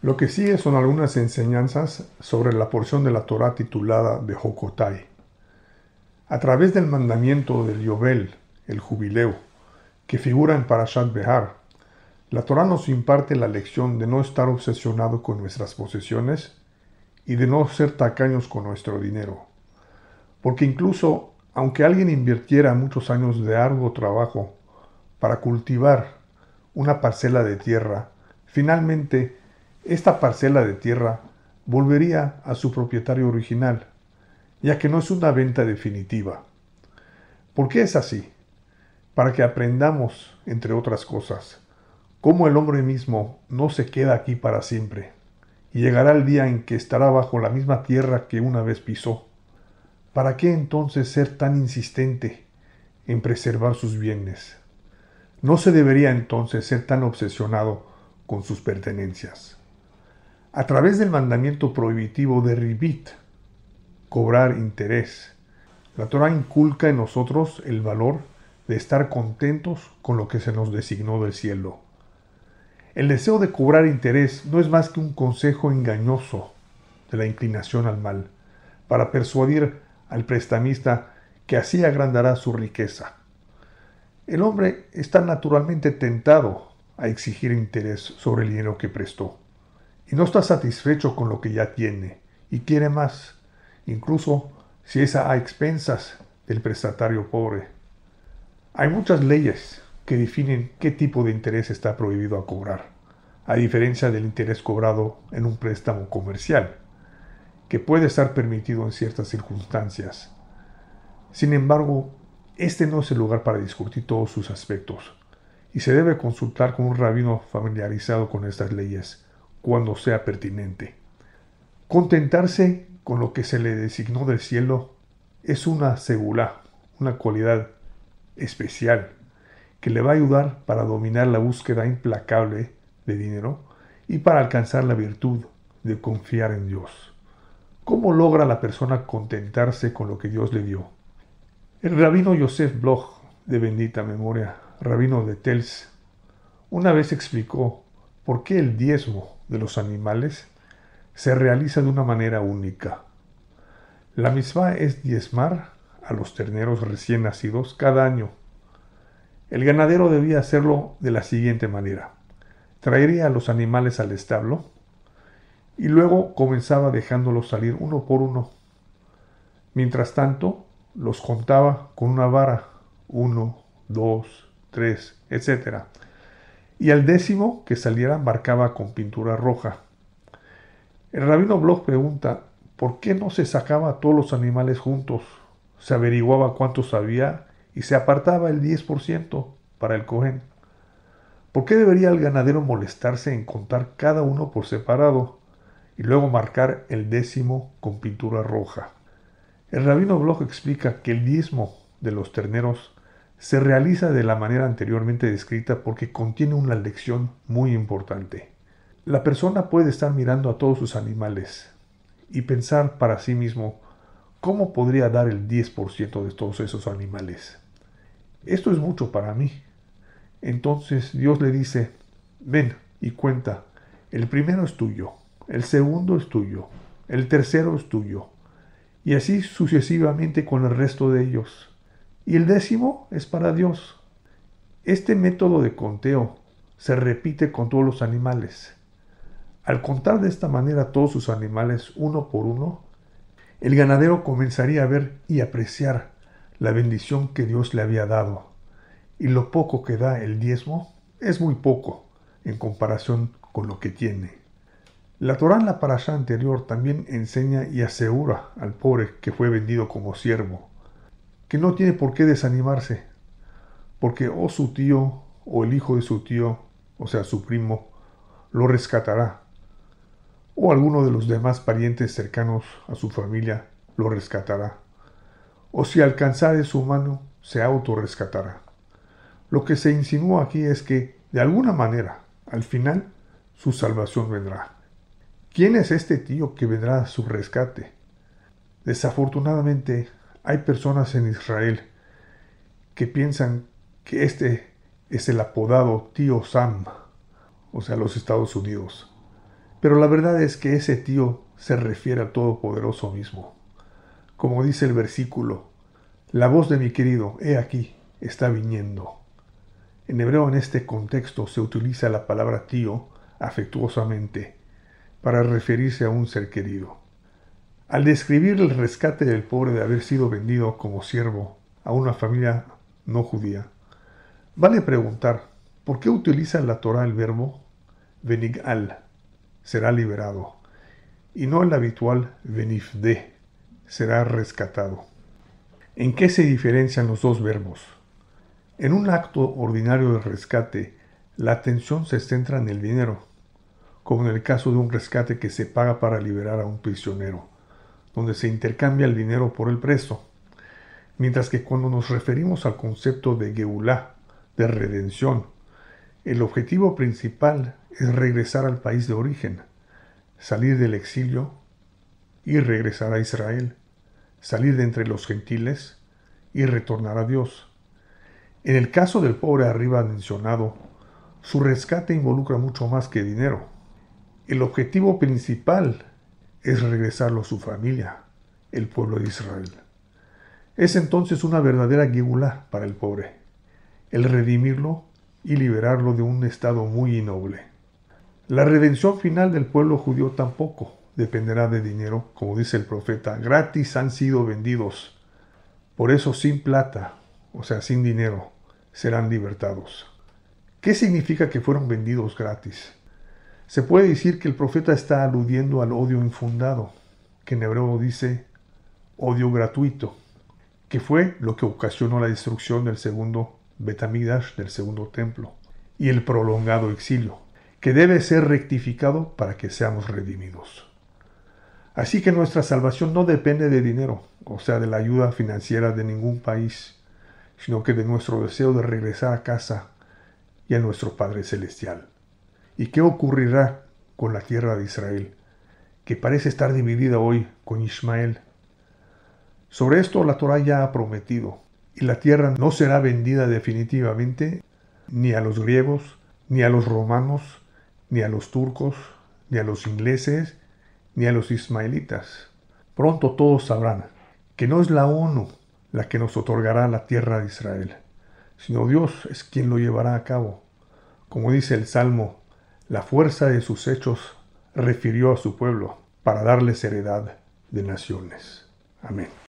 Lo que sigue son algunas enseñanzas sobre la porción de la Torah titulada de Hokotai. A través del mandamiento del Yobel, el jubileo, que figura en Parashat Behar, la Torah nos imparte la lección de no estar obsesionado con nuestras posesiones y de no ser tacaños con nuestro dinero. Porque incluso aunque alguien invirtiera muchos años de arduo trabajo para cultivar una parcela de tierra, finalmente esta parcela de tierra volvería a su propietario original, ya que no es una venta definitiva. ¿Por qué es así? Para que aprendamos, entre otras cosas, cómo el hombre mismo no se queda aquí para siempre, y llegará el día en que estará bajo la misma tierra que una vez pisó. ¿Para qué entonces ser tan insistente en preservar sus bienes? No se debería entonces ser tan obsesionado con sus pertenencias a través del mandamiento prohibitivo de ribit, cobrar interés. La Torah inculca en nosotros el valor de estar contentos con lo que se nos designó del cielo. El deseo de cobrar interés no es más que un consejo engañoso de la inclinación al mal, para persuadir al prestamista que así agrandará su riqueza. El hombre está naturalmente tentado a exigir interés sobre el dinero que prestó y no está satisfecho con lo que ya tiene y quiere más, incluso si es a expensas del prestatario pobre. Hay muchas leyes que definen qué tipo de interés está prohibido a cobrar, a diferencia del interés cobrado en un préstamo comercial, que puede estar permitido en ciertas circunstancias. Sin embargo, este no es el lugar para discutir todos sus aspectos, y se debe consultar con un rabino familiarizado con estas leyes, cuando sea pertinente. Contentarse con lo que se le designó del cielo es una segula, una cualidad especial que le va a ayudar para dominar la búsqueda implacable de dinero y para alcanzar la virtud de confiar en Dios. ¿Cómo logra la persona contentarse con lo que Dios le dio? El rabino Josef Bloch, de bendita memoria, rabino de Tels, una vez explicó por qué el diezmo de los animales se realiza de una manera única. La misma es diezmar a los terneros recién nacidos cada año. El ganadero debía hacerlo de la siguiente manera. Traería a los animales al establo y luego comenzaba dejándolos salir uno por uno. Mientras tanto, los contaba con una vara, uno, dos, tres, etcétera y al décimo que saliera marcaba con pintura roja. El rabino Bloch pregunta, ¿por qué no se sacaba todos los animales juntos? Se averiguaba cuántos había y se apartaba el 10% para el cohen. ¿Por qué debería el ganadero molestarse en contar cada uno por separado y luego marcar el décimo con pintura roja? El rabino Bloch explica que el diezmo de los terneros se realiza de la manera anteriormente descrita porque contiene una lección muy importante. La persona puede estar mirando a todos sus animales y pensar para sí mismo cómo podría dar el 10% de todos esos animales. Esto es mucho para mí. Entonces Dios le dice, ven y cuenta, el primero es tuyo, el segundo es tuyo, el tercero es tuyo, y así sucesivamente con el resto de ellos y el décimo es para Dios. Este método de conteo se repite con todos los animales. Al contar de esta manera todos sus animales uno por uno, el ganadero comenzaría a ver y apreciar la bendición que Dios le había dado. Y lo poco que da el diezmo es muy poco en comparación con lo que tiene. La Torá en la parasha anterior también enseña y asegura al pobre que fue vendido como siervo que no tiene por qué desanimarse, porque o oh, su tío o el hijo de su tío, o sea, su primo, lo rescatará, o alguno de los demás parientes cercanos a su familia lo rescatará, o si alcanzare su mano, se autorrescatará. Lo que se insinúa aquí es que, de alguna manera, al final, su salvación vendrá. ¿Quién es este tío que vendrá a su rescate? Desafortunadamente, hay personas en Israel que piensan que este es el apodado tío Sam, o sea, los Estados Unidos. Pero la verdad es que ese tío se refiere a Todopoderoso mismo. Como dice el versículo, la voz de mi querido, he aquí, está viniendo. En hebreo en este contexto se utiliza la palabra tío afectuosamente para referirse a un ser querido. Al describir el rescate del pobre de haber sido vendido como siervo a una familia no judía, vale preguntar, ¿por qué utiliza la Torah el verbo venigal, será liberado, y no el habitual venifde, será rescatado? ¿En qué se diferencian los dos verbos? En un acto ordinario de rescate, la atención se centra en el dinero, como en el caso de un rescate que se paga para liberar a un prisionero donde se intercambia el dinero por el preso. Mientras que cuando nos referimos al concepto de Geulah, de redención, el objetivo principal es regresar al país de origen, salir del exilio y regresar a Israel, salir de entre los gentiles y retornar a Dios. En el caso del pobre arriba mencionado, su rescate involucra mucho más que dinero. El objetivo principal es regresarlo a su familia, el pueblo de Israel. Es entonces una verdadera guígula para el pobre, el redimirlo y liberarlo de un estado muy innoble. La redención final del pueblo judío tampoco dependerá de dinero, como dice el profeta, gratis han sido vendidos. Por eso sin plata, o sea, sin dinero, serán libertados. ¿Qué significa que fueron vendidos gratis? Se puede decir que el profeta está aludiendo al odio infundado, que en hebreo dice odio gratuito, que fue lo que ocasionó la destrucción del segundo Betamidash, del segundo templo, y el prolongado exilio, que debe ser rectificado para que seamos redimidos. Así que nuestra salvación no depende de dinero, o sea, de la ayuda financiera de ningún país, sino que de nuestro deseo de regresar a casa y a nuestro Padre Celestial. ¿Y qué ocurrirá con la tierra de Israel, que parece estar dividida hoy con Ismael? Sobre esto la Torah ya ha prometido, y la tierra no será vendida definitivamente ni a los griegos, ni a los romanos, ni a los turcos, ni a los ingleses, ni a los ismaelitas. Pronto todos sabrán que no es la ONU la que nos otorgará la tierra de Israel, sino Dios es quien lo llevará a cabo. Como dice el Salmo la fuerza de sus hechos refirió a su pueblo para darles heredad de naciones. Amén.